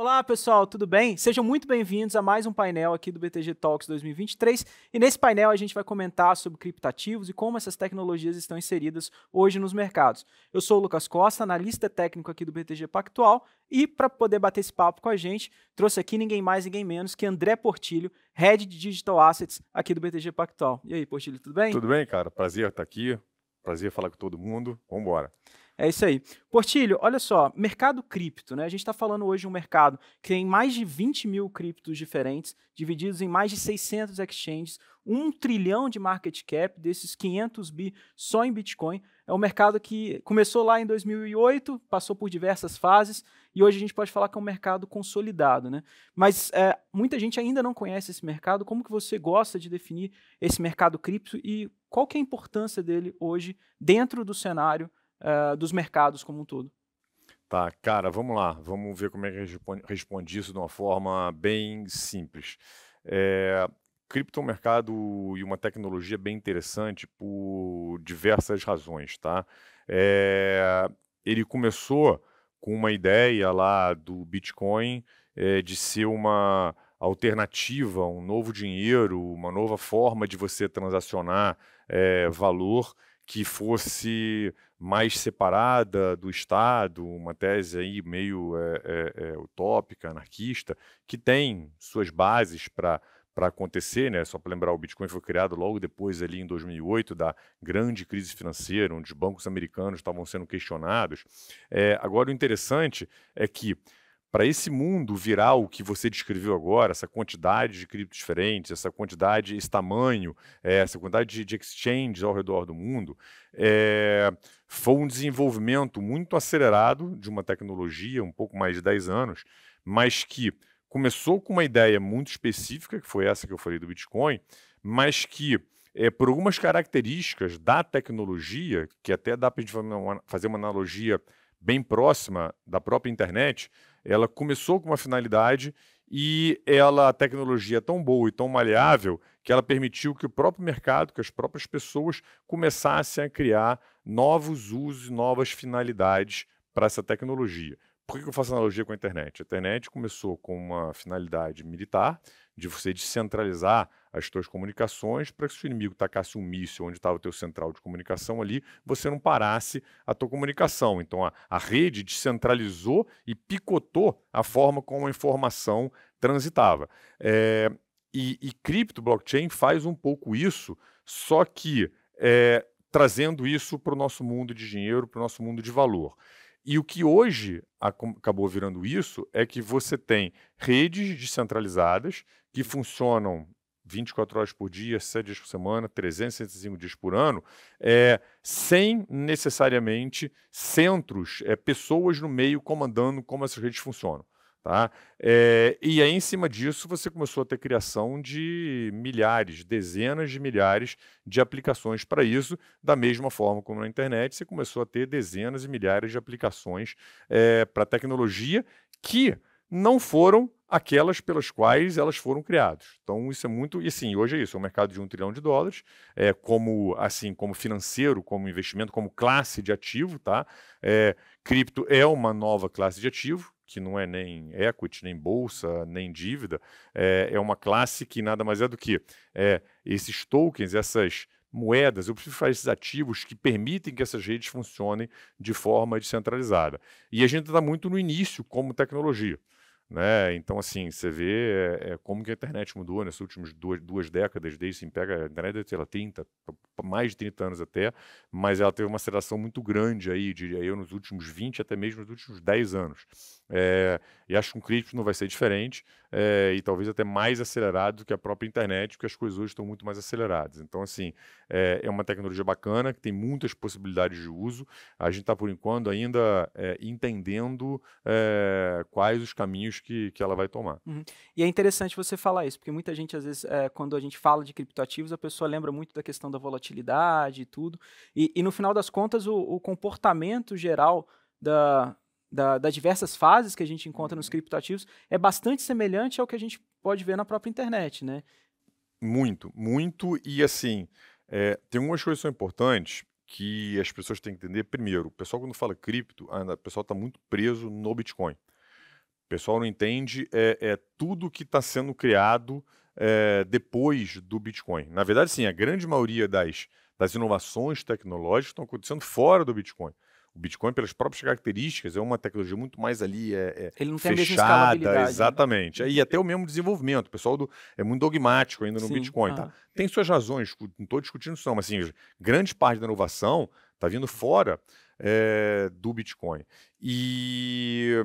Olá, pessoal, tudo bem? Sejam muito bem-vindos a mais um painel aqui do BTG Talks 2023. E nesse painel a gente vai comentar sobre criptativos e como essas tecnologias estão inseridas hoje nos mercados. Eu sou o Lucas Costa, analista técnico aqui do BTG Pactual, e para poder bater esse papo com a gente, trouxe aqui ninguém mais, ninguém menos que André Portilho, head de Digital Assets aqui do BTG Pactual. E aí, Portilho, tudo bem? Tudo bem, cara. Prazer estar aqui. Prazer falar com todo mundo. Vamos embora. É isso aí. Portilho, olha só, mercado cripto, né? A gente está falando hoje de um mercado que tem mais de 20 mil criptos diferentes, divididos em mais de 600 exchanges, um trilhão de market cap, desses 500 bi só em Bitcoin. É um mercado que começou lá em 2008, passou por diversas fases, e hoje a gente pode falar que é um mercado consolidado, né? Mas é, muita gente ainda não conhece esse mercado. Como que você gosta de definir esse mercado cripto e qual que é a importância dele hoje dentro do cenário uh, dos mercados como um todo. Tá, cara, vamos lá. Vamos ver como é que responde, isso de uma forma bem simples. É, cripto é um mercado e uma tecnologia bem interessante por diversas razões, tá? É, ele começou com uma ideia lá do Bitcoin é, de ser uma alternativa, um novo dinheiro, uma nova forma de você transacionar é, valor que fosse mais separada do Estado, uma tese aí meio é, é, utópica, anarquista, que tem suas bases para para acontecer, né? Só para lembrar, o Bitcoin foi criado logo depois ali em 2008 da grande crise financeira, onde os bancos americanos estavam sendo questionados. É, agora o interessante é que para esse mundo virar o que você descreveu agora, essa quantidade de criptos diferentes, essa quantidade, esse tamanho, é, essa quantidade de, de exchanges ao redor do mundo, é, foi um desenvolvimento muito acelerado de uma tecnologia, um pouco mais de 10 anos, mas que começou com uma ideia muito específica, que foi essa que eu falei do Bitcoin, mas que é, por algumas características da tecnologia, que até dá para fazer uma analogia bem próxima da própria internet, ela começou com uma finalidade e ela, a tecnologia é tão boa e tão maleável que ela permitiu que o próprio mercado, que as próprias pessoas começassem a criar novos usos e novas finalidades para essa tecnologia. Por que eu faço analogia com a internet? A internet começou com uma finalidade militar, de você descentralizar as tuas comunicações para que se o inimigo tacasse um míssil onde estava o teu central de comunicação ali, você não parasse a tua comunicação. Então a, a rede descentralizou e picotou a forma como a informação transitava. É, e, e cripto blockchain faz um pouco isso, só que é, trazendo isso para o nosso mundo de dinheiro, para o nosso mundo de valor. E o que hoje acabou virando isso é que você tem redes descentralizadas que funcionam 24 horas por dia, 7 dias por semana, 365 dias por ano, é, sem necessariamente centros, é, pessoas no meio comandando como essas redes funcionam. Tá? É, e aí, em cima disso, você começou a ter criação de milhares, dezenas de milhares de aplicações para isso, da mesma forma como na internet, você começou a ter dezenas e milhares de aplicações é, para tecnologia que não foram aquelas pelas quais elas foram criadas. Então isso é muito e sim hoje é isso, é um mercado de um trilhão de dólares, é como assim como financeiro, como investimento, como classe de ativo, tá? É, cripto é uma nova classe de ativo que não é nem equity, nem bolsa, nem dívida, é, é uma classe que nada mais é do que é, esses tokens, essas moedas, eu preciso fazer esses ativos que permitem que essas redes funcionem de forma descentralizada. E a gente está muito no início como tecnologia. Né? Então, assim, você vê é, é como que a internet mudou nessas últimas duas, duas décadas, desde assim, pega a internet, deve, sei 30, mais de 30 anos até, mas ela teve uma aceleração muito grande aí, diria eu, nos últimos 20, até mesmo nos últimos 10 anos. É, e acho que um cripto não vai ser diferente é, e talvez até mais acelerado do que a própria internet, porque as coisas hoje estão muito mais aceleradas. Então, assim, é, é uma tecnologia bacana que tem muitas possibilidades de uso. A gente está, por enquanto, ainda é, entendendo é, quais os caminhos que, que ela vai tomar. Uhum. E é interessante você falar isso, porque muita gente, às vezes, é, quando a gente fala de criptoativos, a pessoa lembra muito da questão da volatilidade e tudo. E, e no final das contas, o, o comportamento geral da, da, das diversas fases que a gente encontra nos criptoativos é bastante semelhante ao que a gente pode ver na própria internet, né? Muito, muito. E assim, é, tem algumas coisas que são importantes que as pessoas têm que entender. Primeiro, o pessoal quando fala cripto, ah, o pessoal está muito preso no Bitcoin. O pessoal não entende é, é tudo que está sendo criado é, depois do Bitcoin. Na verdade, sim, a grande maioria das, das inovações tecnológicas estão acontecendo fora do Bitcoin. O Bitcoin, pelas próprias características, é uma tecnologia muito mais ali é, é fechada, né? exatamente. Né? E até o mesmo desenvolvimento. O pessoal do, é muito dogmático ainda no Sim, Bitcoin. Ah. Tá? Tem suas razões, não estou discutindo isso, não, mas assim, grande parte da inovação está vindo fora é, do Bitcoin. E,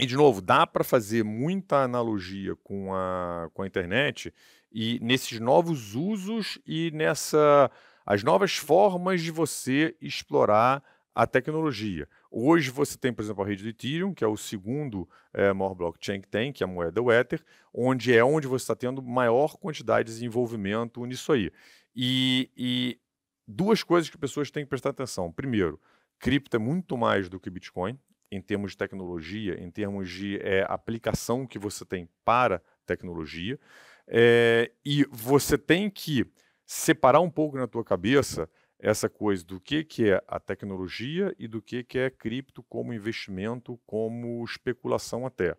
e, de novo, dá para fazer muita analogia com a, com a internet e nesses novos usos e nessa as novas formas de você explorar a tecnologia. Hoje você tem, por exemplo, a rede do Ethereum, que é o segundo é, maior blockchain que tem, que é a moeda o Ether, onde é onde você está tendo maior quantidade de desenvolvimento nisso aí. E, e duas coisas que pessoas têm que prestar atenção. Primeiro, cripto é muito mais do que Bitcoin, em termos de tecnologia, em termos de é, aplicação que você tem para tecnologia. É, e você tem que separar um pouco na tua cabeça essa coisa do que, que é a tecnologia e do que, que é cripto como investimento, como especulação até.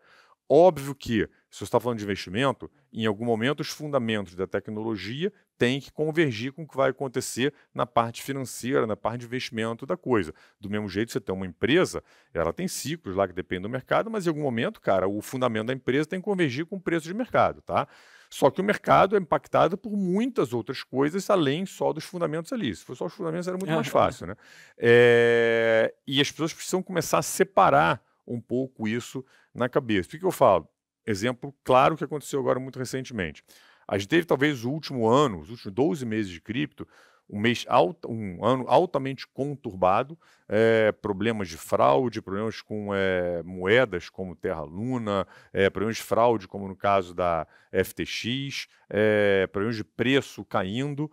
Óbvio que, se você está falando de investimento, em algum momento os fundamentos da tecnologia têm que convergir com o que vai acontecer na parte financeira, na parte de investimento da coisa. Do mesmo jeito, você tem uma empresa, ela tem ciclos lá que dependem do mercado, mas em algum momento, cara, o fundamento da empresa tem que convergir com o preço de mercado, tá? Só que o mercado é impactado por muitas outras coisas além só dos fundamentos ali. Se fosse só os fundamentos era muito mais é. fácil, né? É, e as pessoas precisam começar a separar um pouco isso na cabeça. O que, que eu falo? Exemplo claro que aconteceu agora muito recentemente. A gente teve talvez o último ano, os últimos 12 meses de cripto, um mês alto, um ano altamente conturbado, é, problemas de fraude, problemas com é, moedas como Terra Luna, é, problemas de fraude como no caso da FTX, problemas de preço caindo.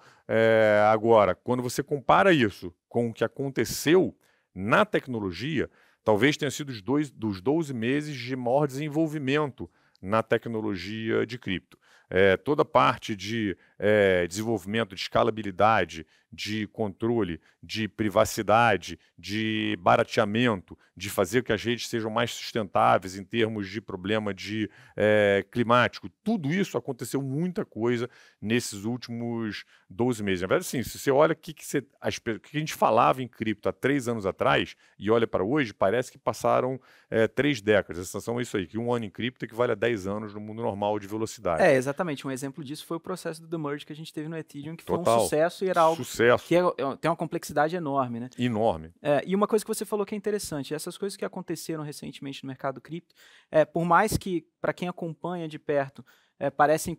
agora, quando você compara isso com o que aconteceu na tecnologia, talvez tenha sido os dois, dos 12 meses de maior desenvolvimento na tecnologia de cripto. É, toda parte de é, desenvolvimento de escalabilidade, de controle, de privacidade, de barateamento, de fazer que as redes sejam mais sustentáveis em termos de problema de é, climático. Tudo isso aconteceu muita coisa nesses últimos 12 meses. Na verdade, assim, se você olha o que, que, você, as, que a gente falava em cripto há três anos atrás e olha para hoje, parece que passaram é, três décadas. A sensação é isso aí, que um ano em cripto equivale a 10 anos no mundo normal de velocidade. É, exatamente. Um exemplo disso foi o processo do The merge que a gente teve no Ethereum, que Total. foi um sucesso e era algo sucesso. que é, é, tem uma complexidade enorme, né? Enorme. É, e uma coisa que você falou que é interessante, essas coisas que aconteceram recentemente no mercado cripto, é, por mais que, para quem acompanha de perto, é, parecem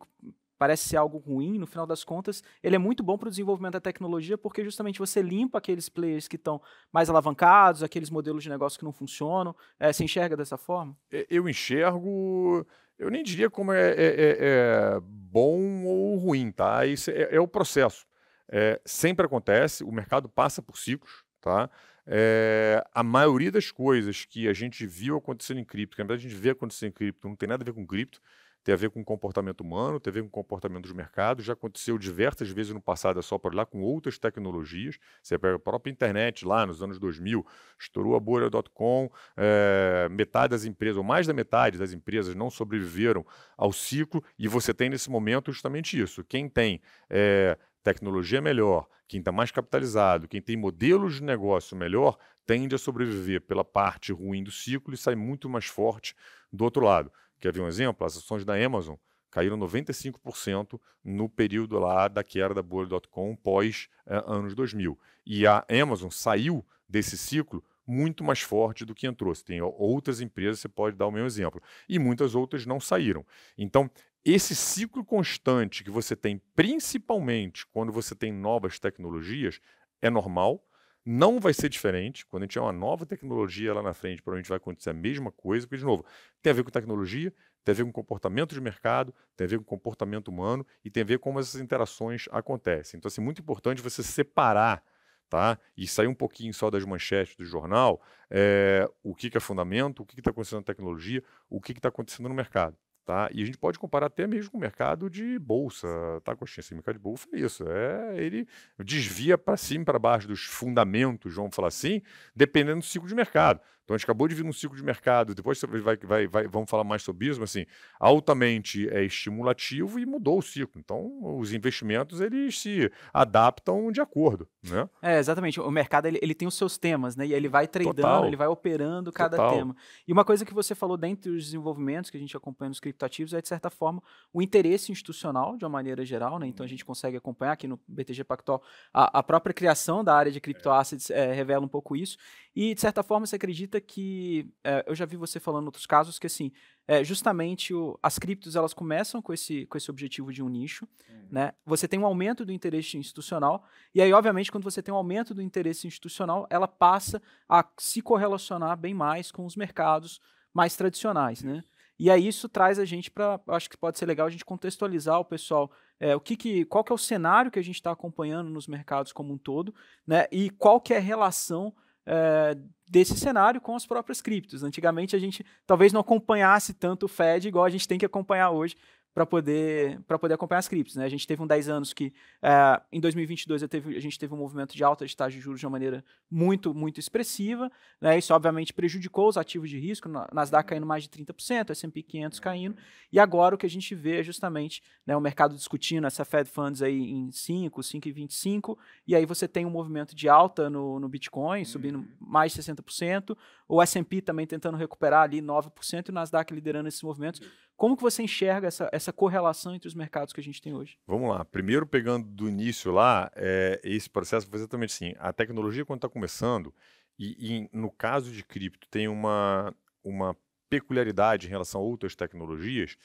parece ser algo ruim, no final das contas, ele é muito bom para o desenvolvimento da tecnologia, porque justamente você limpa aqueles players que estão mais alavancados, aqueles modelos de negócio que não funcionam. É, você enxerga dessa forma? Eu enxergo eu nem diria como é, é, é, é bom ou ruim, tá? Isso é, é o processo. É, sempre acontece, o mercado passa por ciclos, tá? É, a maioria das coisas que a gente viu acontecendo em cripto, que na verdade a gente vê acontecendo em cripto, não tem nada a ver com cripto, tem a ver com o comportamento humano, tem a ver com o comportamento dos mercados. Já aconteceu diversas vezes no passado, é só para lá, com outras tecnologias. Você pega a própria internet lá nos anos 2000, estourou a bolha.com, é, eh, metade das empresas, ou mais da metade das empresas, não sobreviveram ao ciclo. E você tem nesse momento justamente isso. Quem tem. É, tecnologia melhor, quem está mais capitalizado, quem tem modelos de negócio melhor, tende a sobreviver pela parte ruim do ciclo e sai muito mais forte do outro lado. Quer ver um exemplo? As ações da Amazon caíram 95% no período lá da queda da bolha .com pós eh, anos 2000. E a Amazon saiu desse ciclo muito mais forte do que entrou. Você tem outras empresas, você pode dar o meu exemplo. E muitas outras não saíram. Então, esse ciclo constante que você tem, principalmente quando você tem novas tecnologias, é normal não vai ser diferente. Quando a gente tiver uma nova tecnologia lá na frente, provavelmente vai acontecer a mesma coisa, porque, de novo, tem a ver com tecnologia, tem a ver com comportamento de mercado, tem a ver com comportamento humano e tem a ver como essas interações acontecem. Então, assim, muito importante você separar Tá? E sair um pouquinho só das manchetes do jornal, é, o que, que, é fundamento, o que está acontecendo na tecnologia, o que está acontecendo no mercado. Tá? E a gente pode comparar até mesmo com o mercado de bolsa, tá, Coxinha? Assim, mercado de bolsa é isso, é, ele desvia para cima e para baixo dos fundamentos, vamos falar assim, dependendo do ciclo de mercado. Então a gente acabou de vir um ciclo de mercado, depois vai, vai, vai, vamos falar mais sobre isso, mas assim, altamente é estimulativo e mudou o ciclo. Então os investimentos eles se adaptam de acordo, né? É, exatamente. O mercado ele, ele tem os seus temas, né? E ele vai tradando, Total. ele vai operando cada Total. tema. E uma coisa que você falou dentro dos desenvolvimentos que a gente acompanha nos criptativos é, de certa forma, o interesse institucional de uma maneira geral, né? Então a gente consegue acompanhar aqui no BTG Pactual a, a própria criação da área de criptoassets é, revela um pouco isso. E, de certa forma, você acredita que. É, eu já vi você falando em outros casos que, assim, é, justamente o, as criptos elas começam com esse, com esse objetivo de um nicho, uhum. né? Você tem um aumento do interesse institucional, e aí, obviamente, quando você tem um aumento do interesse institucional, ela passa a se correlacionar bem mais com os mercados mais tradicionais, uhum. né? E aí isso traz a gente para, acho que pode ser legal a gente contextualizar o pessoal, é, o que, que qual que é o cenário que a gente está acompanhando nos mercados como um todo, né? E qual que é a relação é, desse cenário com as próprias criptos. Antigamente a gente talvez não acompanhasse tanto o Fed igual a gente tem que acompanhar hoje para poder, poder acompanhar as criptos. Né? A gente teve um 10 anos que, uh, em 2022, teve, a gente teve um movimento de alta de taxa de juros de uma maneira muito, muito expressiva. Né? Isso, obviamente, prejudicou os ativos de risco, Nasdaq caindo mais de 30%, S&P 500 caindo. E agora o que a gente vê é justamente né, o mercado discutindo essa Fed Funds aí em 5, 5,25, e aí você tem um movimento de alta no, no Bitcoin, subindo uhum. mais de 60%, o S&P também tentando recuperar ali 9%, e o Nasdaq liderando esses movimentos. Como que você enxerga essa, essa correlação entre os mercados que a gente tem hoje? Vamos lá. Primeiro, pegando do início lá, é, esse processo foi exatamente assim. A tecnologia, quando está começando, e, e, no caso de cripto, tem uma, uma peculiaridade em relação a outras tecnologias,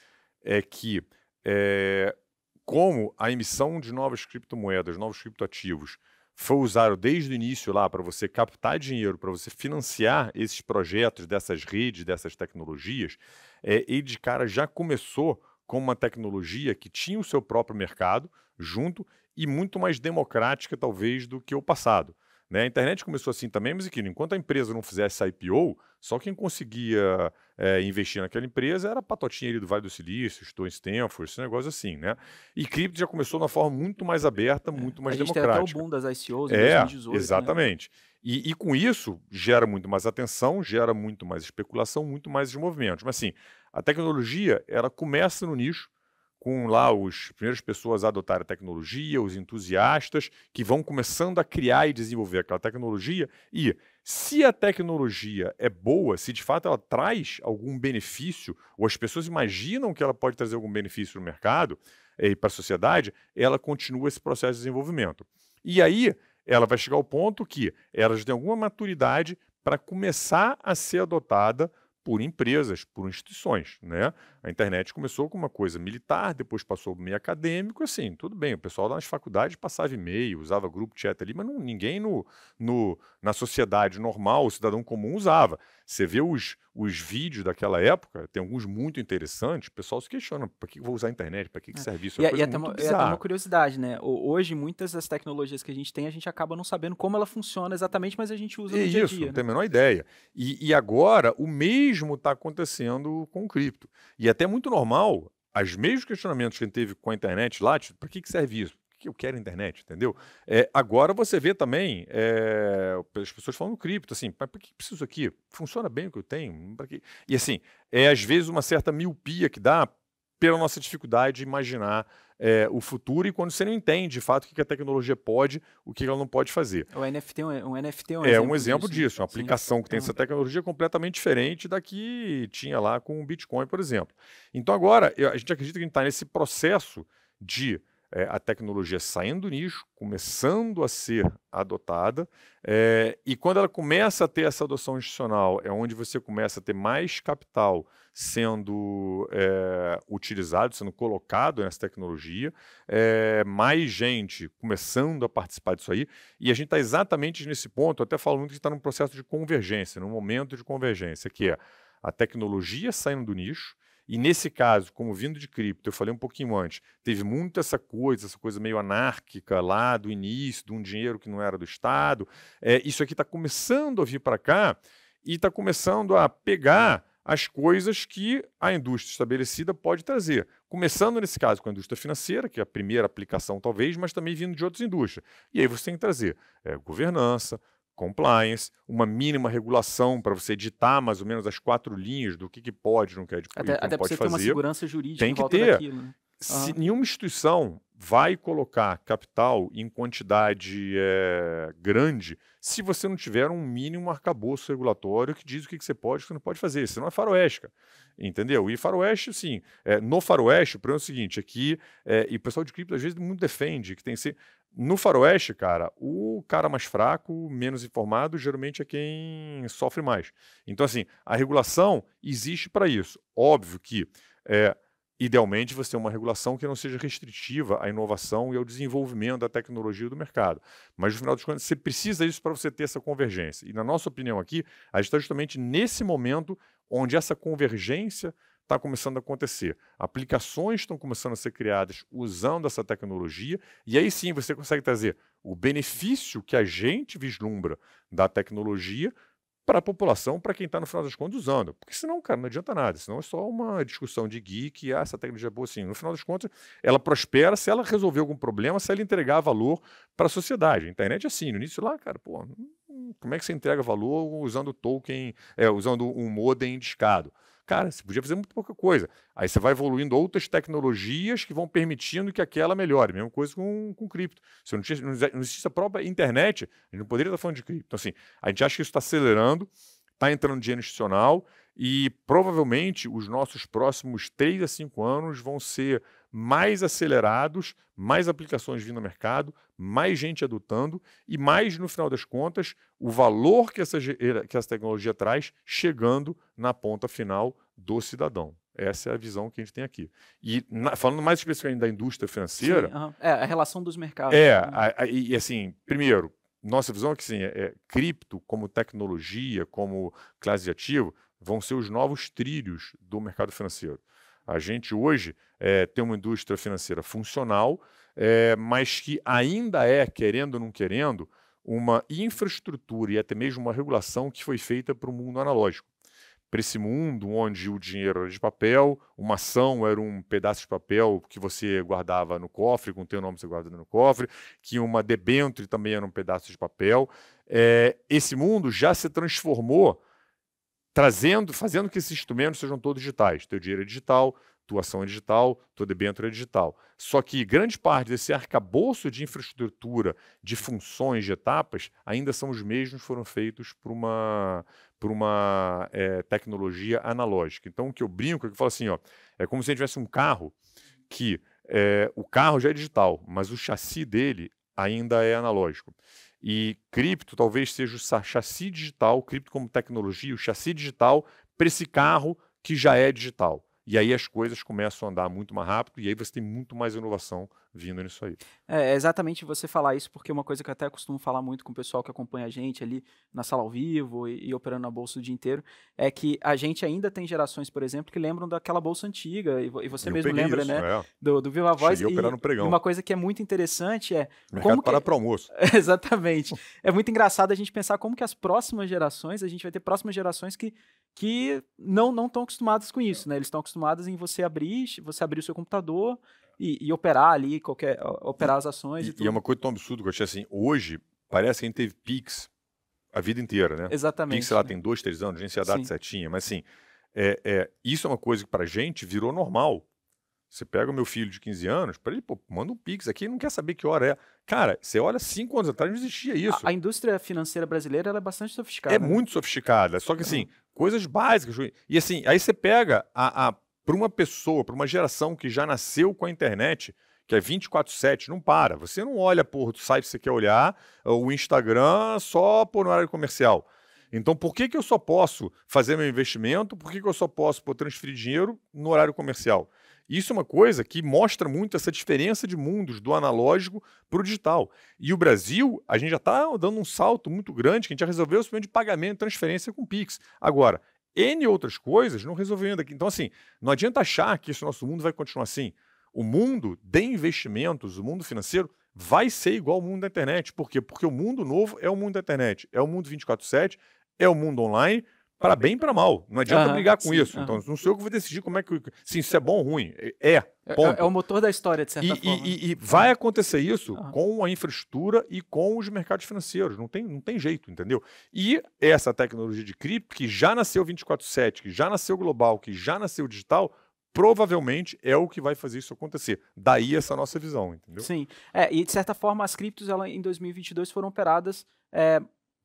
é que é, como a emissão de novas criptomoedas, novos criptoativos, foi usado desde o início lá para você captar dinheiro, para você financiar esses projetos dessas redes, dessas tecnologias, é, e de cara já começou com uma tecnologia que tinha o seu próprio mercado junto e muito mais democrática, talvez, do que o passado. Né? A internet começou assim também, mas aquilo, enquanto a empresa não fizesse a IPO, só quem conseguia é, investir naquela empresa era a patotinha ali do Vale do Silício, Stone, Stanford, esse negócio assim, né? E cripto já começou de uma forma muito mais aberta, é, muito mais a democrática. Gente tem até o boom das ICOs em é, 2018. Né? Exatamente. Né? E, e, com isso, gera muito mais atenção, gera muito mais especulação, muito mais movimentos. Mas assim, a tecnologia, ela começa no nicho, com lá os primeiras pessoas a adotarem a tecnologia, os entusiastas que vão começando a criar e desenvolver aquela tecnologia. E se a tecnologia é boa, se de fato ela traz algum benefício, ou as pessoas imaginam que ela pode trazer algum benefício no mercado eh, e para a sociedade, ela continua esse processo de desenvolvimento. E aí ela vai chegar ao ponto que elas têm alguma maturidade para começar a ser adotada por empresas, por instituições. Né? A internet começou com uma coisa militar, depois passou para meio acadêmico, assim, tudo bem, o pessoal lá nas faculdades passava e-mail, usava grupo chat ali, mas não, ninguém no, no, na sociedade normal, o cidadão comum usava. Você vê os, os vídeos daquela época, tem alguns muito interessantes, o pessoal se questiona, para que vou usar a internet, para que, que é. serve isso? É, e, e até, uma, até uma curiosidade, né? Hoje, muitas das tecnologias que a gente tem, a gente acaba não sabendo como ela funciona exatamente, mas a gente usa e no isso, dia a dia. Isso, não né? tem a menor ideia. E, e agora, o mesmo está acontecendo com o cripto. E é até muito normal, os mesmos questionamentos que a gente teve com a internet lá, para tipo, que, que serve isso? que eu quero internet, entendeu? É, agora você vê também é, as pessoas falando cripto, assim, para que preciso aqui? Funciona bem o que eu tenho? Que... E assim, é às vezes uma certa miopia que dá pela nossa dificuldade de imaginar é, o futuro e quando você não entende de fato o que a tecnologia pode, o que ela não pode fazer. O NFT, é um, um NFT é um, é exemplo, um exemplo disso, disso uma aplicação que tem é essa tecnologia completamente diferente da que tinha lá com o Bitcoin, por exemplo. Então agora, a gente acredita que a gente está nesse processo de é, a tecnologia saindo do nicho, começando a ser adotada, é, e quando ela começa a ter essa adoção institucional, é onde você começa a ter mais capital sendo é, utilizado, sendo colocado nessa tecnologia, mais gente começando a participar disso aí, e a gente está exatamente nesse ponto, até que a que está num processo de convergência, num momento de convergência, que é a tecnologia saindo do nicho, e nesse caso, como vindo de cripto, eu falei um pouquinho antes, teve muito essa coisa, essa coisa meio anárquica lá do início, de um dinheiro que não era do Estado. É, isso aqui está começando a vir para cá e está começando a pegar as coisas que a indústria estabelecida pode trazer. Começando, nesse caso, com a indústria financeira, que é a primeira aplicação, talvez, mas também vindo de outras indústrias. E aí você tem que trazer é, governança, compliance, uma mínima regulação para você editar mais ou menos as quatro linhas do que, que pode, não quer dizer até, então até pode fazer. Tem que ter uma segurança jurídica tem que ter. Daquilo, né? Se uhum. nenhuma instituição vai colocar capital em quantidade é, grande se você não tiver um mínimo arcabouço regulatório que diz o que, que você pode e o que você não pode fazer. Senão é faroeste, cara. Entendeu? E faroeste, sim. É, no faroeste, o problema é o seguinte, aqui é, e o pessoal de cripto às vezes muito defende que tem que ser, no faroeste, cara, o cara mais fraco, menos informado, geralmente é quem sofre mais. Então, assim, a regulação existe para isso. Óbvio que, é, idealmente, você tem uma regulação que não seja restritiva à inovação e ao desenvolvimento da tecnologia do mercado. Mas, no final das contas, você precisa disso para você ter essa convergência. E, na nossa opinião aqui, a gente está justamente nesse momento onde essa convergência está começando a acontecer. Aplicações estão começando a ser criadas usando essa tecnologia, e aí sim você consegue trazer o benefício que a gente vislumbra da tecnologia para a população, para quem está no final das contas usando. Porque senão, cara, não adianta nada. Senão é só uma discussão de geek, ah, essa tecnologia é boa assim. No final das contas, ela prospera se ela resolver algum problema, se ela entregar valor para a sociedade. A internet é assim, no início lá, cara, pô, hum, como é que você entrega valor usando token, é, usando um modem discado? Cara, você podia fazer muito pouca coisa. Aí você vai evoluindo outras tecnologias que vão permitindo que aquela melhore. Mesma coisa com, com cripto. Se não, tinha, não existisse a própria internet, a gente não poderia estar falando de cripto. Então, assim, a gente acha que isso está acelerando, está entrando dinheiro institucional e provavelmente os nossos próximos 3 a 5 anos vão ser mais acelerados, mais aplicações vindo ao mercado, mais gente adotando e mais, no final das contas, o valor que essa, eh, que essa tecnologia traz chegando na ponta final do cidadão. Essa é a visão que a gente tem aqui. E na, falando mais especificamente da indústria financeira. Sim, É, a relação dos mercados. É, né? a, a, e assim, primeiro, nossa visão é que sim, é, é cripto como tecnologia, como classe de ativo, vão ser os novos trilhos do mercado financeiro. A gente hoje é, tem uma indústria financeira funcional, é, mas que ainda é, querendo ou não querendo, uma infraestrutura e até mesmo uma regulação que foi feita para o mundo analógico. Para esse mundo onde o dinheiro era de papel, uma ação era um pedaço de papel que você guardava no cofre, com o teu nome você guardava no cofre, que uma debenture também era um pedaço de papel. É, esse mundo já se transformou trazendo, fazendo que esses instrumentos sejam todos digitais. Teu dinheiro é digital, tua ação é digital, tua debênture é digital. Só que grande parte desse arcabouço de infraestrutura, de funções, de etapas, ainda são os mesmos foram feitos por uma, por uma é, tecnologia analógica. Então, o que eu brinco é que eu falo assim, ó, é como se a gente tivesse um carro que é, o carro já é digital, mas o chassi dele ainda é analógico. E cripto talvez seja o chassi digital, cripto como tecnologia, o chassi digital para esse carro que já é digital. E aí as coisas começam a andar muito mais rápido e aí você tem muito mais inovação vindo nisso aí. É, é, exatamente você falar isso, porque uma coisa que eu até costumo falar muito com o pessoal que acompanha a gente ali na sala ao vivo e, e operando na bolsa o dia inteiro, é que a gente ainda tem gerações, por exemplo, que lembram daquela bolsa antiga, e, e você eu mesmo lembra, isso, né? É. Do, do Viva Voz. e, operar no pregão. uma coisa que é muito interessante é... Mercado como para que... para almoço. exatamente. é muito engraçado a gente pensar como que as próximas gerações, a gente vai ter próximas gerações que que não não estão acostumadas com isso, né? Eles estão acostumados em você abrir, você abrir o seu computador, e, e, operar ali, qualquer, operar as ações e, e tudo. E é uma coisa tão absurda que eu achei assim, hoje parece que a gente teve PIX a vida inteira, né? Exatamente. PIX, sei lá, né? tem dois, três anos, a gente tinha dado setinha, mas assim, é, é, isso é uma coisa que pra gente virou normal. Você pega o meu filho de 15 anos, para ele, pô, manda um Pix aqui, não quer saber que hora é. Cara, você olha cinco anos atrás, não existia isso. A, a indústria financeira brasileira ela é bastante sofisticada. É né? muito sofisticada. Só que assim, coisas básicas. E assim, aí você pega a, a para uma pessoa, para uma geração que já nasceu com a internet, que é 24/7, não para. Você não olha por o site que você quer olhar, ah, o Instagram só por horário comercial. Então, por que, que eu só posso fazer meu investimento? Por que, que eu só posso pô, transferir dinheiro no horário comercial? Isso é uma coisa que mostra muito essa diferença de mundos do analógico para o digital. E o Brasil, a gente já está dando um salto muito grande, que a gente já resolveu o problema de pagamento e transferência com Pix. Agora, N outras coisas não resolveu ainda. Então, assim, não adianta achar que esse nosso mundo vai continuar assim. O mundo de investimentos, o mundo financeiro, vai ser igual ao mundo da internet. Por quê? Porque o mundo novo é o mundo da internet, é o mundo 24-7, é o mundo online, para bem e para mal. Não adianta brigar com sim, isso. Uhum. Então, não sou eu que vou decidir como é que. Sim, se é bom ou ruim. É. é, é, é ponto. É, é o motor da história, de certa e, forma. E, e vai acontecer isso com a infraestrutura e com os mercados financeiros. Não tem, não tem jeito, entendeu? E essa tecnologia de cripto, que já nasceu 24-7, que já nasceu global, que já nasceu digital, provavelmente é o que vai fazer isso acontecer. Daí essa nossa visão, entendeu? Sim. É, e de certa forma, as criptos ela, em 2022 foram operadas é,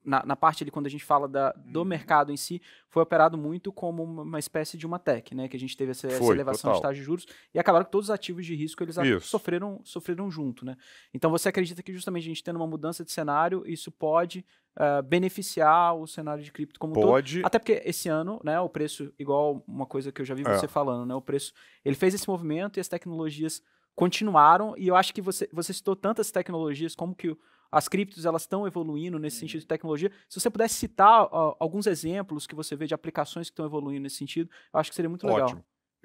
na, na, parte ali quando a gente fala da, do uhum. mercado em si, foi operado muito como uma, espécie de uma tech, né? Que a gente teve essa, foi, essa elevação total. de taxa de juros e acabaram que todos os ativos de risco eles sofreram, sofreram junto, né? Então você acredita que justamente a gente tendo uma mudança de cenário, isso pode uh, beneficiar o cenário de cripto como pode. todo? Até porque esse ano, né, o preço, igual uma coisa que eu já vi é. você é. falando, né? O preço, ele fez esse movimento e as tecnologias continuaram, e eu acho que você, você citou tantas tecnologias como que o as criptos elas estão evoluindo nesse uhum. sentido de tecnologia. Se você pudesse citar alguns exemplos que você vê de aplicações que estão evoluindo nesse sentido, eu acho que seria muito Ótimo. legal.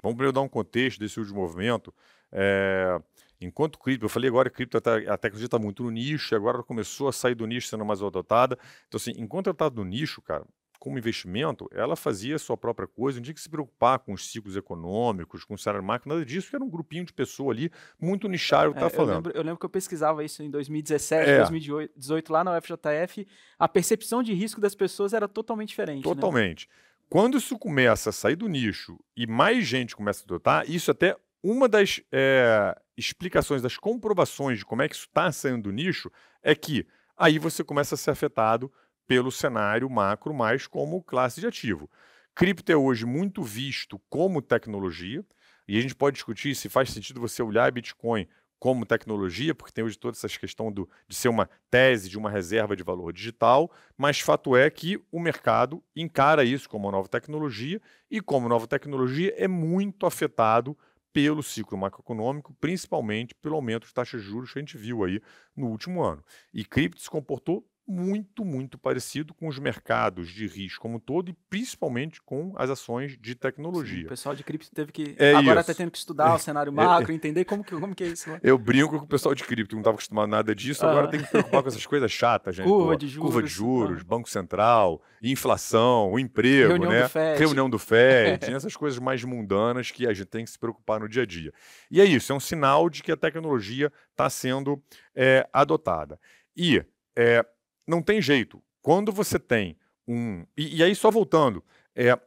Vamos primeiro dar um contexto desse último movimento. É, enquanto cripto, eu falei agora que cripto, tá, a tecnologia está muito no nicho, agora ela começou a sair do nicho sendo mais adotada. Então, assim, enquanto ela está no nicho, cara, como investimento, ela fazia a sua própria coisa, não tinha que se preocupar com os ciclos econômicos, com o salário macro, nada disso, que era um grupinho de pessoa ali muito nichado que é, tá falando. Eu lembro, eu lembro, que eu pesquisava isso em 2017, é. 2018, lá na UFJF, a percepção de risco das pessoas era totalmente diferente. Né? Totalmente. Né? Quando isso começa a sair do nicho e mais gente começa a adotar, isso é até uma das é, explicações, das comprovações de como é que isso está saindo do nicho, é que aí você começa a ser afetado pelo cenário macro, mas como classe de ativo. Cripto é hoje muito visto como tecnologia, e a gente pode discutir se faz sentido você olhar Bitcoin como tecnologia, porque tem hoje toda essa questão do, de ser uma tese, de uma reserva de valor digital, mas fato é que o mercado encara isso como uma nova tecnologia, e como nova tecnologia é muito afetado pelo ciclo macroeconômico, principalmente pelo aumento de taxas de juros que a gente viu aí no último ano. E cripto se comportou muito, muito parecido com os mercados de risco como todo e principalmente com as ações de tecnologia. Sim, o pessoal de cripto teve que. É agora até tá tendo que estudar o é, cenário é, macro, é, entender como que, como que é isso. Né? Eu brinco com o pessoal de cripto, não estava acostumado a nada disso, agora ah. tem que se preocupar com essas coisas chatas, gente. Curva de juros. Curva de ah. juros, Banco Central, inflação, o emprego, Reunião né? Do FED. Reunião do FED, essas coisas mais mundanas que a gente tem que se preocupar no dia a dia. E é isso, é um sinal de que a tecnologia está sendo é, adotada. E. É, não tem jeito. Quando você tem um. E, e aí, só voltando, é,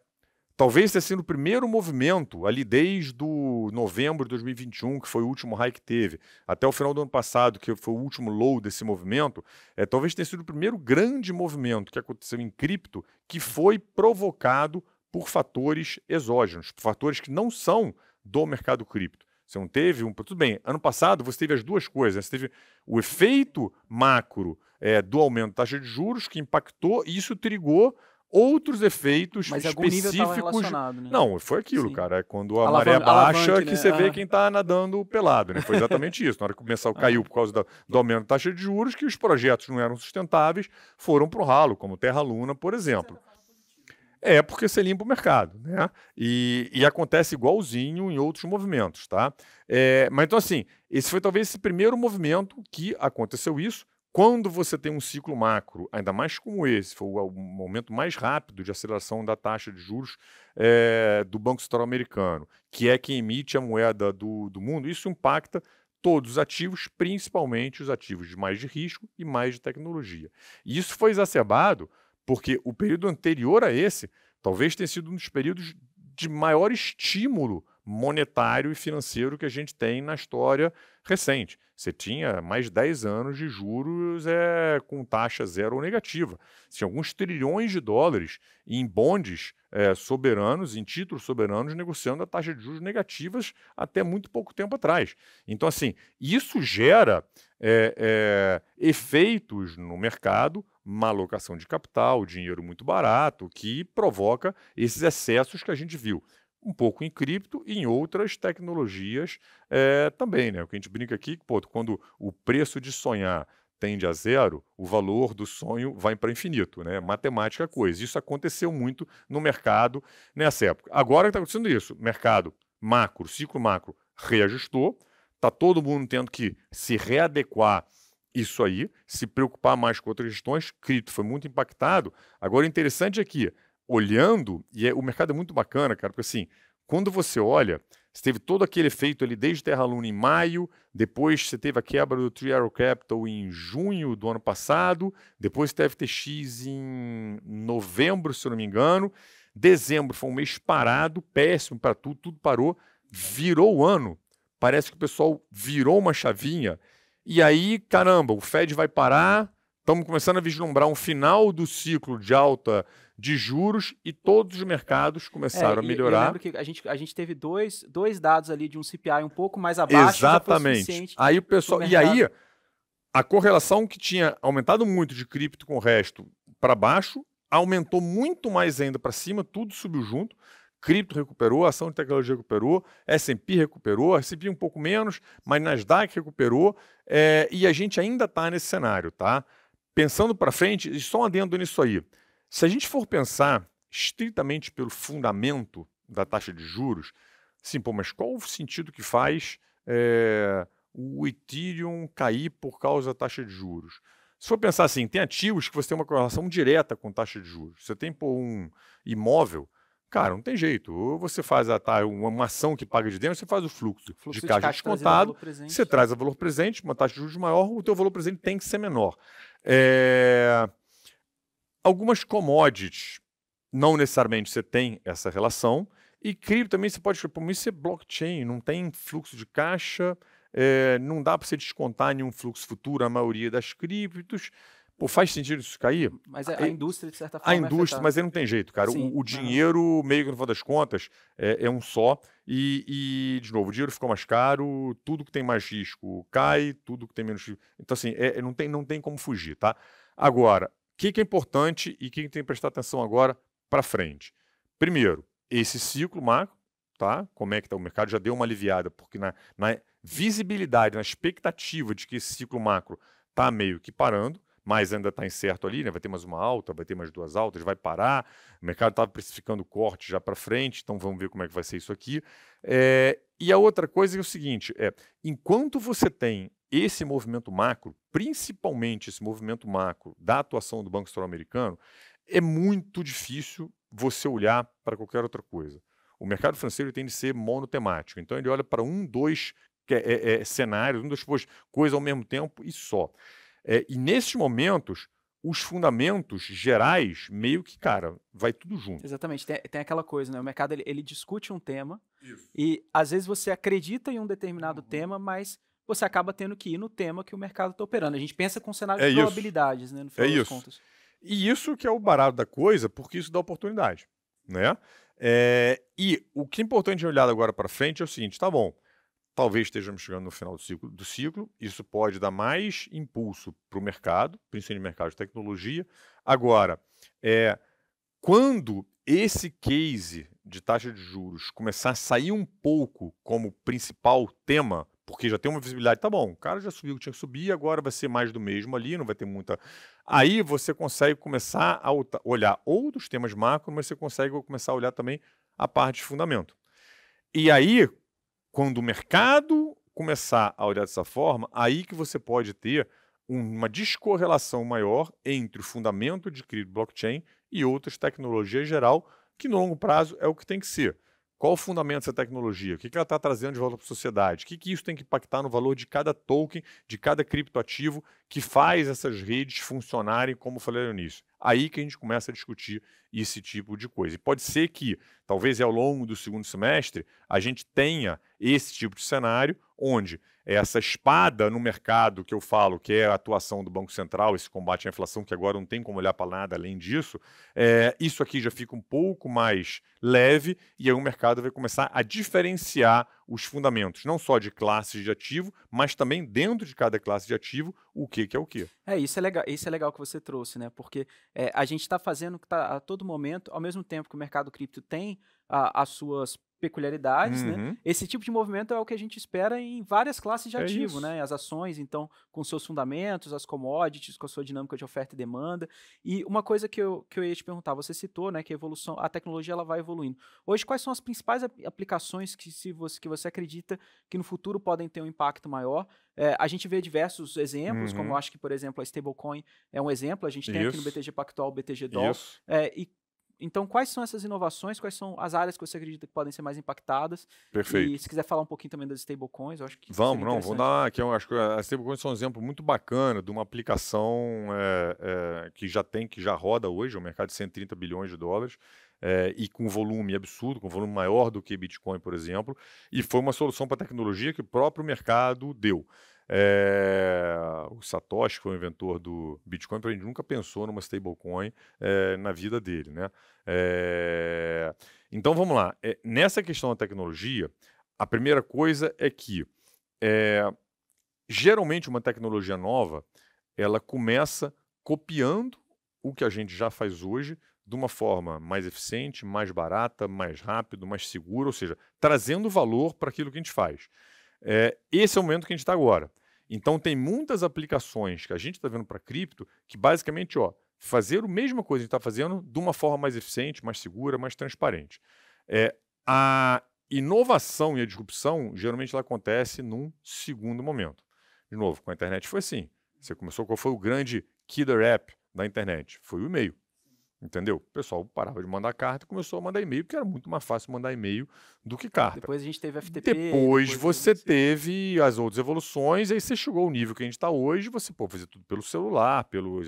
talvez tenha sido o primeiro movimento ali desde do novembro de 2021, que foi o último high que teve, até o final do ano passado, que foi o último low desse movimento, é, talvez tenha sido o primeiro grande movimento que aconteceu em cripto que foi provocado por fatores exógenos, por fatores que não são do mercado cripto. Você não teve um. Tudo bem, ano passado você teve as duas coisas. Né? Você teve o efeito macro é, do aumento da taxa de juros, que impactou, e isso trigou outros efeitos Mas específicos. Né? Não, foi aquilo, Sim. cara. É quando a alavan maré baixa que né? você ah. vê quem está nadando pelado, né? Foi exatamente isso. Na hora que começou, ah. caiu por causa do aumento da taxa de juros, que os projetos não eram sustentáveis, foram para o ralo, como Terra Luna, por exemplo. É porque você limpa o mercado, né? E, e acontece igualzinho em outros movimentos, tá? É, mas então, assim, esse foi talvez esse primeiro movimento que aconteceu isso. Quando você tem um ciclo macro, ainda mais como esse, foi o é momento mais rápido de aceleração da taxa de juros é, do Banco Central Americano, que é quem emite a moeda do, do mundo, isso impacta todos os ativos, principalmente os ativos de mais de risco e mais de tecnologia. E isso foi exacerbado porque o período anterior a esse talvez tenha sido um dos períodos de maior estímulo monetário e financeiro que a gente tem na história recente. Você tinha mais de 10 anos de juros é, com taxa zero ou negativa. Você tinha alguns trilhões de dólares em bondes é, soberanos, em títulos soberanos, negociando a taxa de juros negativas até muito pouco tempo atrás. Então, assim, isso gera é, é efeitos no mercado, má alocação de capital, dinheiro muito barato, que provoca esses excessos que a gente viu um pouco em cripto e em outras tecnologias é, também. Né? O que a gente brinca aqui, pô, quando o preço de sonhar tende a zero, o valor do sonho vai para infinito, né? Matemática é coisa. Isso aconteceu muito no mercado nessa época. Agora está acontecendo isso. Mercado macro, ciclo macro, reajustou. Está todo mundo tendo que se readequar isso aí, se preocupar mais com outras questões. Cripto foi muito impactado. Agora, o interessante é que olhando, e é, o mercado é muito bacana, cara, porque assim, quando você olha, você teve todo aquele efeito ali desde Terra Luna em maio, depois você teve a quebra do Three Arrow Capital em junho do ano passado, depois teve FTX em novembro, se eu não me engano, dezembro foi um mês parado, péssimo para tudo, tudo parou, virou o ano, parece que o pessoal virou uma chavinha, e aí, caramba, o Fed vai parar, estamos começando a vislumbrar um final do ciclo de alta de juros e todos os mercados começaram é, e, a melhorar. Eu lembro que a gente, a gente teve dois, dois dados ali de um CPI um pouco mais abaixo. Exatamente. aí o pessoal. E aí a correlação que tinha aumentado muito de cripto com o resto para baixo aumentou muito mais ainda para cima, tudo subiu junto. Cripto recuperou, ação de tecnologia recuperou, S&P recuperou, S&P um pouco menos, mas Nasdaq recuperou é, e a gente ainda está nesse cenário, tá? Pensando para frente, e só um adendo nisso aí, se a gente for pensar estritamente pelo fundamento da taxa de juros, sim, pô, mas qual o sentido que faz é, o Ethereum cair por causa da taxa de juros? Se for pensar assim, tem ativos que você tem uma correlação direta com taxa de juros. Você tem por um imóvel, cara, não tem jeito. Ou você faz a, tá, uma ação que paga de dentro, você faz o fluxo, fluxo de, caixa de caixa descontado, você né? traz o valor presente, uma taxa de juros maior, o teu valor presente tem que ser menor. É algumas commodities, não necessariamente você tem essa relação. E cripto também você pode, tipo, isso é blockchain, não tem fluxo de caixa, é, não dá para você descontar nenhum fluxo futuro a maioria das criptos. Pô, faz sentido isso cair? Mas é a, a indústria, de certa forma. A é indústria, mas aí não tem jeito, cara. Sim, o, o, dinheiro, meio que no final das contas, é, é um só. E, e, de novo, o dinheiro ficou mais caro, tudo que tem mais risco cai, tudo que tem menos risco. Então, assim, é, não, tem, não tem como fugir, tá? Agora, que, que é importante e quem tem que prestar atenção agora para frente? Primeiro, esse ciclo macro, tá? Como é que está o mercado? Já deu uma aliviada, porque na, na visibilidade, na expectativa de que esse ciclo macro está meio que parando, mas ainda está incerto ali, né? Vai ter mais uma alta, vai ter mais duas altas, vai parar. O mercado estava precificando corte já para frente, então vamos ver como é que vai ser isso aqui. É, e a outra coisa é o seguinte: é enquanto você tem esse movimento macro, principalmente esse movimento macro da atuação do Banco Central Americano, é muito difícil você olhar para qualquer outra coisa. O mercado financeiro tem de ser monotemático, então ele olha para um, dois é, é, é, cenários, um, dois coisas ao mesmo tempo e só. É, e nesses momentos, os fundamentos gerais, meio que, cara, vai tudo junto. Exatamente, tem, tem aquela coisa, né? O mercado ele, ele discute um tema Isso. e às vezes você acredita em um determinado uhum. tema, mas você acaba tendo que ir no tema que o mercado está operando. A gente pensa com cenário é de probabilidades, né? No final é das isso. contas. E isso que é o barato da coisa, porque isso dá oportunidade, né? É, e o que é importante olhar agora para frente é o seguinte, tá bom, talvez estejamos chegando no final do ciclo, do ciclo isso pode dar mais impulso para o mercado, principalmente no mercado de tecnologia. Agora, é, quando esse case de taxa de juros começar a sair um pouco como principal tema porque já tem uma visibilidade, tá bom, o cara já subiu o que tinha que subir, agora vai ser mais do mesmo ali, não vai ter muita. Aí você consegue começar a olhar outros temas macro, mas você consegue começar a olhar também a parte de fundamento. E aí, quando o mercado começar a olhar dessa forma, aí que você pode ter uma descorrelação maior entre o fundamento de cripto blockchain e outras tecnologias geral, que no longo prazo é o que tem que ser. Qual o fundamento dessa tecnologia? O que ela está trazendo de volta para a sociedade? O que isso tem que impactar no valor de cada token, de cada criptoativo que faz essas redes funcionarem como falei no início. Aí que a gente começa a discutir esse tipo de coisa. E pode ser que, talvez ao longo do segundo semestre, a gente tenha esse tipo de cenário onde essa espada no mercado que eu falo, que é a atuação do Banco Central, esse combate à inflação, que agora não tem como olhar para nada além disso, é, isso aqui já fica um pouco mais leve e aí o mercado vai começar a diferenciar os fundamentos, não só de classes de ativo, mas também dentro de cada classe de ativo, o que, que é o que. É, isso é legal, isso é legal que você trouxe, né? Porque é, a gente está fazendo tá, a todo momento, ao mesmo tempo que o mercado cripto tem a, as suas peculiaridades, né? uhum. né? Esse tipo de movimento é o que a gente espera em várias classes de é ativo, isso. né? As ações, então, com seus fundamentos, as commodities, com a sua dinâmica de oferta e demanda. E uma coisa que eu, que eu ia te perguntar, você citou, né, que a evolução, a tecnologia ela vai evoluindo. Hoje, quais são as principais aplicações que, se você, que você acredita que no futuro podem ter um impacto maior? É, a gente vê diversos exemplos, uhum. como eu acho que, por exemplo, a stablecoin é um exemplo, a gente tem isso. aqui no BTG Pactual, BTG Doll. É, e então, quais são essas inovações? Quais são as áreas que você acredita que podem ser mais impactadas? Perfeito. E se quiser falar um pouquinho também das stablecoins, eu acho que. Vamos, não, vou dar. Que eu acho que as stablecoins são um exemplo muito bacana de uma aplicação é, é, que já tem, que já roda hoje, o é um mercado de 130 bilhões de dólares. É, e com volume absurdo, com volume maior do que Bitcoin, por exemplo, e foi uma solução para a tecnologia que o próprio mercado deu. É, o Satoshi foi o inventor do Bitcoin, a gente nunca pensou numa stablecoin é, na vida dele, né? É, então vamos lá. nessa questão da tecnologia, a primeira coisa é que geralmente uma tecnologia nova ela começa copiando o que a gente já faz hoje de uma forma mais eficiente, mais barata, mais rápido, mais segura, ou seja, trazendo valor para aquilo que a gente faz. É, esse é o momento que a gente está agora. Então, tem muitas aplicações que a gente está vendo para cripto que basicamente, ó, fazer a mesma coisa que está fazendo de uma forma mais eficiente, mais segura, mais transparente. É, a inovação e a disrupção geralmente ela acontece num segundo momento. De novo, com a internet foi assim. Você começou qual foi o grande killer app da internet? Foi o e-mail. Entendeu? O pessoal parava de mandar carta e começou a mandar e-mail, porque era muito mais fácil mandar e-mail do que carta. Depois a gente teve FTP. Depois, depois você teve as outras evoluções, aí você chegou ao nível que a gente está hoje, você pode fazer tudo pelo celular, pelo.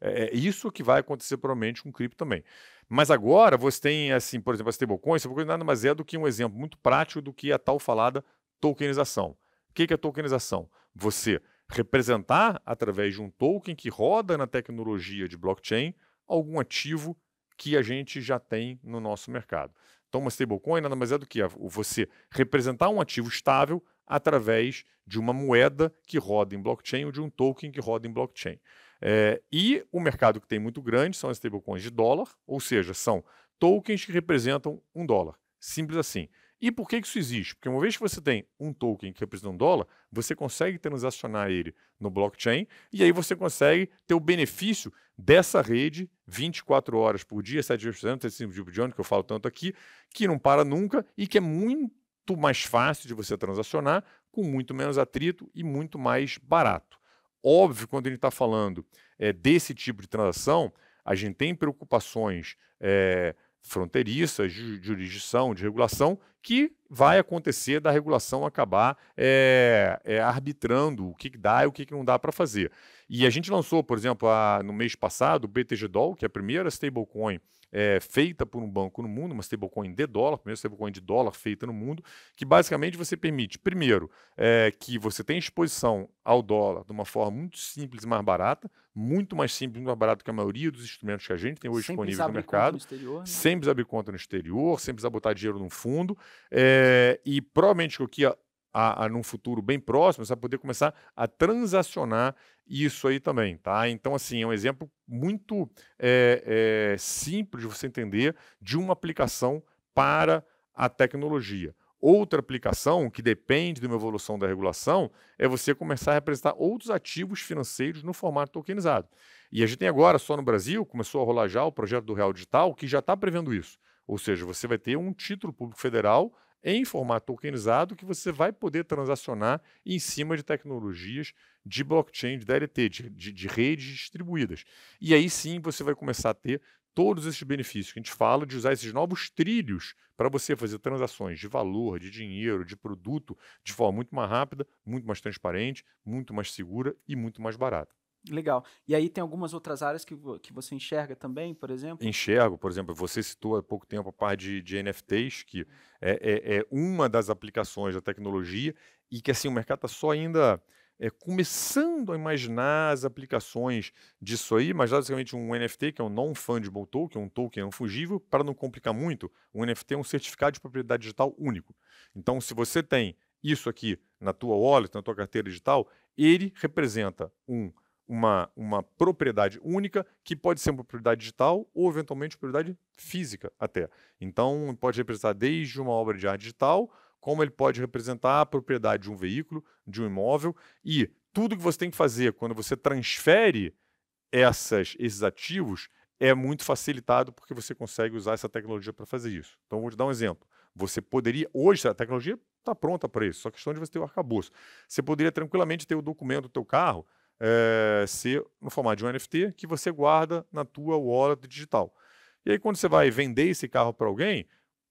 É, é isso que vai acontecer provavelmente com cripto também. Mas agora você tem, assim, por exemplo, as stablecoins, stablecoin nada mais é do que um exemplo muito prático do que a tal falada tokenização. O que é tokenização? Você representar através de um token que roda na tecnologia de blockchain algum ativo que a gente já tem no nosso mercado. Então, uma stablecoin nada mais é do que você representar um ativo estável através de uma moeda que roda em blockchain ou de um token que roda em blockchain. É, e o mercado que tem muito grande são as stablecoins de dólar, ou seja, são tokens que representam um dólar. Simples assim. E por que isso existe? Porque uma vez que você tem um token que representa um dólar, você consegue transacionar ele no blockchain e aí você consegue ter o benefício dessa rede 24 horas por dia, 7 dias por semana, 35 dias por ano, que eu falo tanto aqui, que não para nunca e que é muito mais fácil de você transacionar, com muito menos atrito e muito mais barato. Óbvio, quando a gente está falando é, desse tipo de transação, a gente tem preocupações é, fronteiriça, de jurisdição, de regulação, que vai acontecer da regulação acabar é, é, arbitrando o que dá e o que não dá para fazer. E a gente lançou, por exemplo, a, no mês passado, o Doll, que é a primeira stablecoin é, feita por um banco no mundo, uma stablecoin de dólar, a primeira stablecoin de dólar feita no mundo, que basicamente você permite, primeiro, que você tenha exposição ao dólar de uma forma muito simples e mais barata, muito mais simples, muito mais barato que a maioria dos instrumentos que a gente tem hoje sempre no mercado. No exterior, né? abrir conta no exterior, sem precisar botar dinheiro num fundo. É, e provavelmente que a, a, a, num futuro bem próximo, você vai poder começar a transacionar isso aí também, tá? Então, assim, é um exemplo muito é, é, simples de você entender de uma aplicação para a tecnologia. Outra aplicação que depende de uma evolução da regulação é você começar a representar outros ativos financeiros no formato tokenizado. E a gente tem agora, só no Brasil, começou a rolar já o projeto do Real Digital, que já está prevendo isso. Ou seja, você vai ter um título público federal em formato tokenizado que você vai poder transacionar em cima de tecnologias de blockchain, de DLT, de, de, de redes distribuídas. E aí sim você vai começar a ter todos esses benefícios que a gente fala, de usar esses novos trilhos para você fazer transações de valor, de dinheiro, de produto de forma muito mais rápida, muito mais transparente, muito mais segura e muito mais barata. Legal. E aí tem algumas outras áreas que, que você enxerga também, por exemplo? Enxergo, por exemplo, você citou há pouco tempo a parte de, de NFTs, que é, é, é uma das aplicações da tecnologia e que assim o mercado está só ainda é, começando a imaginar as aplicações disso aí, mas basicamente um NFT, que é um non-fungible token, um token fungível, para não complicar muito, um NFT é um certificado de propriedade digital único. Então, se você tem isso aqui na tua wallet, na tua carteira digital, ele representa um, uma, uma propriedade única, que pode ser uma propriedade digital ou, eventualmente, propriedade física até. Então, pode representar desde uma obra de arte digital como ele pode representar a propriedade de um veículo, de um imóvel e tudo que você tem que fazer quando você transfere essas, esses ativos é muito facilitado porque você consegue usar essa tecnologia para fazer isso. Então, vou te dar um exemplo. Você poderia, hoje a tecnologia está pronta para isso, só questão de você ter o arcabouço. Você poderia tranquilamente ter o documento do teu carro é, ser no formato de um NFT que você guarda na tua wallet digital. E aí, quando você vai vender esse carro para alguém,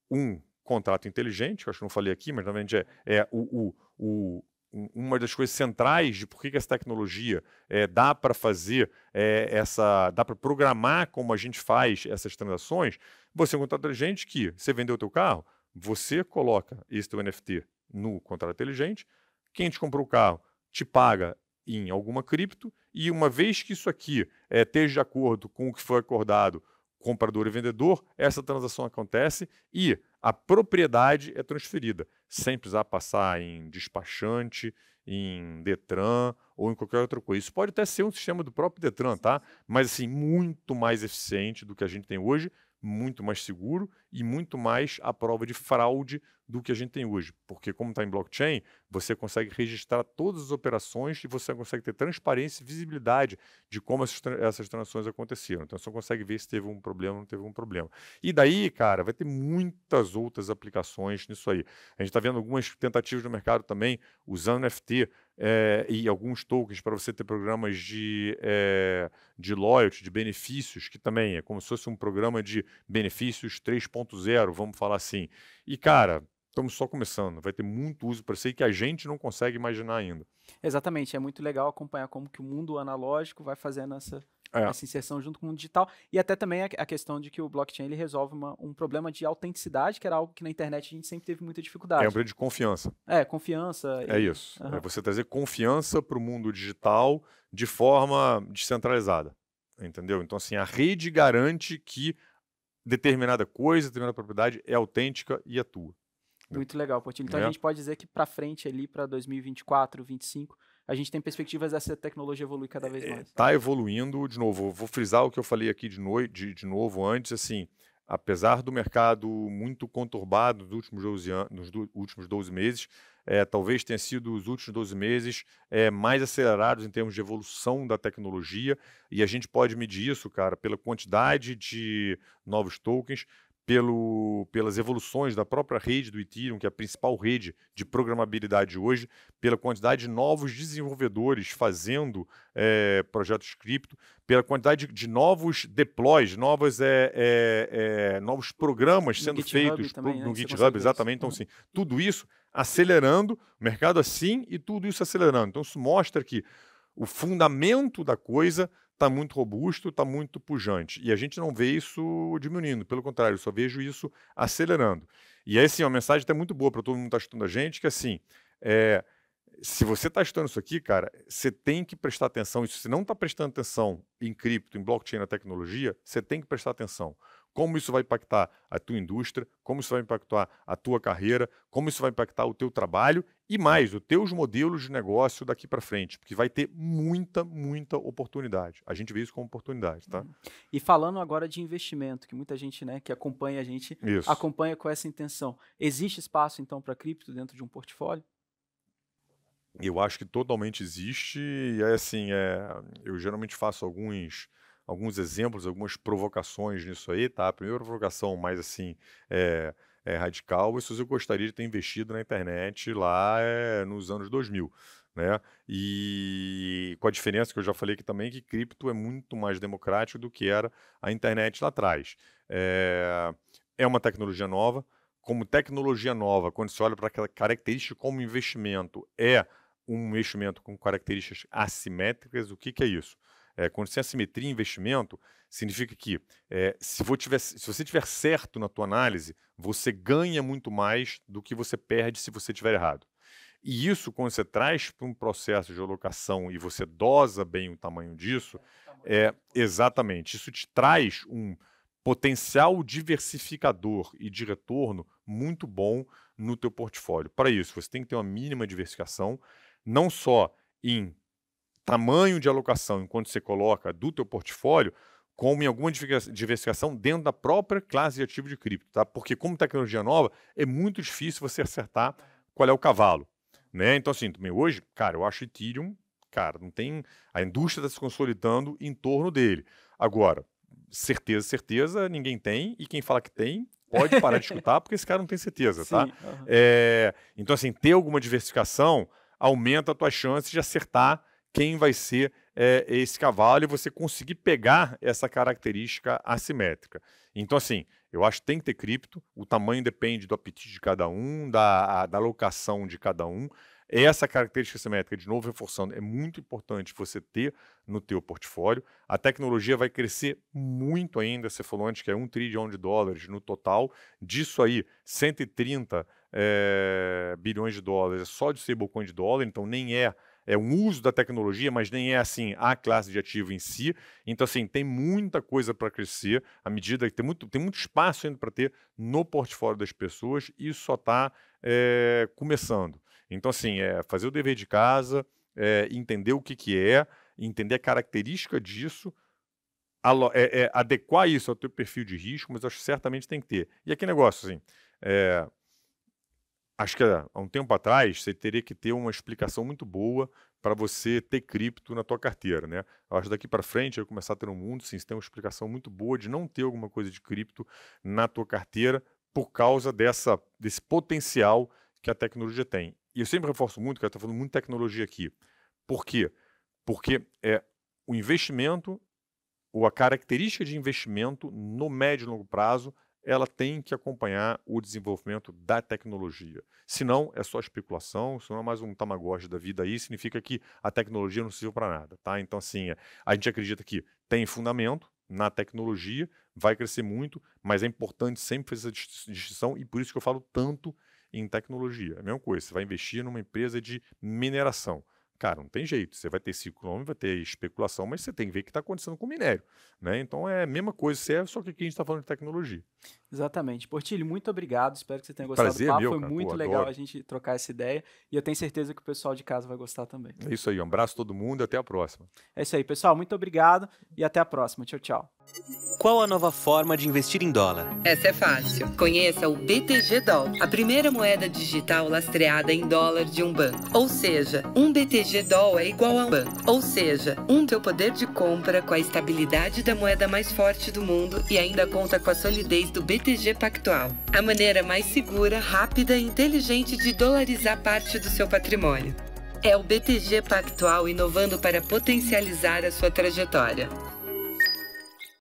um, contrato inteligente, que eu acho que não falei aqui, mas realmente é, é o, o, o, uma das coisas centrais de por que, que essa tecnologia é, dá para fazer é, essa. dá para programar como a gente faz essas transações. Você é um contrato inteligente que você vendeu o teu carro, você coloca esse teu NFT no contrato inteligente, quem te comprou o carro te paga em alguma cripto, e uma vez que isso aqui é, esteja de acordo com o que foi acordado comprador e vendedor, essa transação acontece e a propriedade é transferida, sem precisar passar em despachante, em Detran ou em qualquer outra coisa. Isso pode até ser um sistema do próprio Detran, tá? Mas assim, muito mais eficiente do que a gente tem hoje, muito mais seguro e muito mais à prova de fraude do que a gente tem hoje. Porque como está em blockchain, você consegue registrar todas as operações e você consegue ter transparência e visibilidade de como essas, essas transações aconteceram. Então você consegue ver se teve um problema ou não teve um problema. E daí, cara, vai ter muitas outras aplicações nisso aí. A gente está vendo algumas tentativas no mercado também usando NFT ter é, eh, e alguns tokens para você ter programas de, é, de loyalty, de benefícios, que também é como se fosse um programa de benefícios 3.0, vamos falar assim. E, cara, estamos só começando, vai ter muito uso para ser que a gente não consegue imaginar ainda. Exatamente, é muito legal acompanhar como que o mundo analógico vai fazendo essa é. essa inserção junto com o mundo digital. E até também a, a questão de que o blockchain ele resolve uma, um problema de autenticidade, que era algo que na internet a gente sempre teve muita dificuldade. É um problema de confiança. É, confiança. É isso. Uhum. É você trazer confiança para o mundo digital de forma descentralizada. Entendeu? Então, assim, a rede garante que determinada coisa, determinada propriedade é autêntica e é tua. Né? Muito legal, Portinho. Então é. a gente pode dizer que para frente ali, para 2024, 2025, a gente tem perspectivas dessa tecnologia evoluir cada vez é, mais. Está é, evoluindo, de novo, vou frisar o que eu falei aqui de, no, de, de novo antes, assim, apesar do mercado muito conturbado nos últimos 12, anos, nos do, últimos 12 meses, é, talvez tenha sido os últimos 12 meses é, mais acelerados em termos de evolução da tecnologia, e a gente pode medir isso, cara, pela quantidade de novos tokens, pelo, pelas evoluções da própria rede do Ethereum, que é a principal rede de programabilidade hoje, pela quantidade de novos desenvolvedores fazendo é, projetos cripto, pela quantidade de, novos deploys, novas, é, é, novos programas sendo feitos também, pro, né, no GitHub, exatamente. Então, assim, tudo isso acelerando, o mercado assim e tudo isso acelerando. Então, isso mostra que o fundamento da coisa está muito robusto, está muito pujante. E a gente não vê isso diminuindo, pelo contrário, eu só vejo isso acelerando. E aí, sim, é uma mensagem até muito boa para todo mundo que está estudando a gente, que assim, é, se você está estudando isso aqui, cara, você tem que prestar atenção. se você não está prestando atenção em cripto, em blockchain, na tecnologia, você tem que prestar atenção. Como isso vai impactar a tua indústria, como isso vai impactar a tua carreira, como isso vai impactar o teu trabalho e mais, os teus modelos de negócio daqui para frente, porque vai ter muita, muita oportunidade. A gente vê isso como oportunidade, tá? Uhum. E falando agora de investimento, que muita gente, né, que acompanha a gente, isso. acompanha com essa intenção. Existe espaço então para cripto dentro de um portfólio? Eu acho que totalmente existe e é assim, é, eu geralmente faço alguns alguns exemplos, algumas provocações nisso aí, tá? A primeira provocação mais assim, é, é, radical, isso eu gostaria de ter investido na internet lá é, nos anos 2000. Né? E com a diferença que eu já falei aqui também, que cripto é muito mais democrático do que era a internet lá atrás. É, é uma tecnologia nova. Como tecnologia nova, quando você olha para aquela característica como investimento, é um investimento com características assimétricas. O que, que é isso? É, quando você tem assimetria em investimento, Significa que é, se, tiver, se, você tiver certo na tua análise, você ganha muito mais do que você perde se você tiver errado. E isso, quando você traz para um processo de alocação e você dosa bem o tamanho disso, é exatamente. Isso te traz um potencial diversificador e de retorno muito bom no teu portfólio. Para isso, você tem que ter uma mínima diversificação, não só em tamanho de alocação enquanto você coloca do teu portfólio, como em alguma diversificação dentro da própria classe de ativo de cripto, tá? Porque como tecnologia nova, é muito difícil você acertar qual é o cavalo, né? Então assim, também hoje, cara, eu acho Ethereum, cara, não tem a indústria está se consolidando em torno dele. Agora, certeza, certeza, ninguém tem e quem fala que tem pode parar de escutar porque esse cara não tem certeza, tá? Sim, tá? É, então assim, ter alguma diversificação aumenta as tuas chances de acertar quem vai ser é, esse cavalo e você conseguir pegar essa característica assimétrica. Então, assim, eu acho que tem que ter cripto, o tamanho depende do apetite de cada um, da, da locação de cada um. Essa característica assimétrica, de novo reforçando, é muito importante você ter no teu portfólio. A tecnologia vai crescer muito ainda, você falou antes que é um trilhão de dólares no total. Disso aí, 130 é, eh, bilhões de dólares é só de stablecoin de dólar, então nem é é um uso da tecnologia, mas nem é assim a classe de ativo em si. Então, assim, tem muita coisa para crescer à medida que tem muito, tem muito espaço ainda para ter no portfólio das pessoas e isso só está é, eh, começando. Então, assim, é fazer o dever de casa, é, entender o que, que é, entender a característica disso, é, é, adequar isso ao teu perfil de risco, mas acho que certamente tem que ter. E aqui negócio, assim, é, acho que há um tempo atrás você teria que ter uma explicação muito boa para você ter cripto na tua carteira, né? Eu acho que daqui para frente vai começar a ter um mundo, sim, você tem uma explicação muito boa de não ter alguma coisa de cripto na tua carteira por causa dessa, desse potencial que a tecnologia tem. E eu sempre reforço muito, cara, estou falando muito de tecnologia aqui. Por quê? Porque é, o investimento ou a característica de investimento no médio e longo prazo ela tem que acompanhar o desenvolvimento da tecnologia. Senão, é só especulação, senão é mais um tamagotchi da vida aí, significa que a tecnologia não serviu para nada, tá? Então, assim, é, a gente acredita que tem fundamento na tecnologia, vai crescer muito, mas é importante sempre fazer essa distinção e por isso que eu falo tanto em tecnologia. É a mesma coisa, você vai investir numa empresa de mineração cara, não tem jeito. Você vai ter ciclo vai ter especulação, mas você tem que ver o que está acontecendo com o minério. Né? Então é a mesma coisa, é, só que aqui a gente está falando de tecnologia. Exatamente. Portilho, muito obrigado. Espero que você tenha gostado Prazer do é papo. Meu, Foi cara, muito pô, legal adoro. a gente trocar essa ideia. E eu tenho certeza que o pessoal de casa vai gostar também. É isso aí. Um abraço a todo mundo e até a próxima. É isso aí, pessoal. Muito obrigado e até a próxima. Tchau, tchau. Qual a nova forma de investir em dólar? Essa é fácil. Conheça o BTG Doll, a primeira moeda digital lastreada em dólar de um banco. Ou seja, um BTG Doll é igual a um banco. Ou seja, um teu poder de compra com a estabilidade da moeda mais forte do mundo e ainda conta com a solidez do BTG Pactual. A maneira mais segura, rápida e inteligente de dolarizar parte do seu patrimônio. É o BTG Pactual inovando para potencializar a sua trajetória.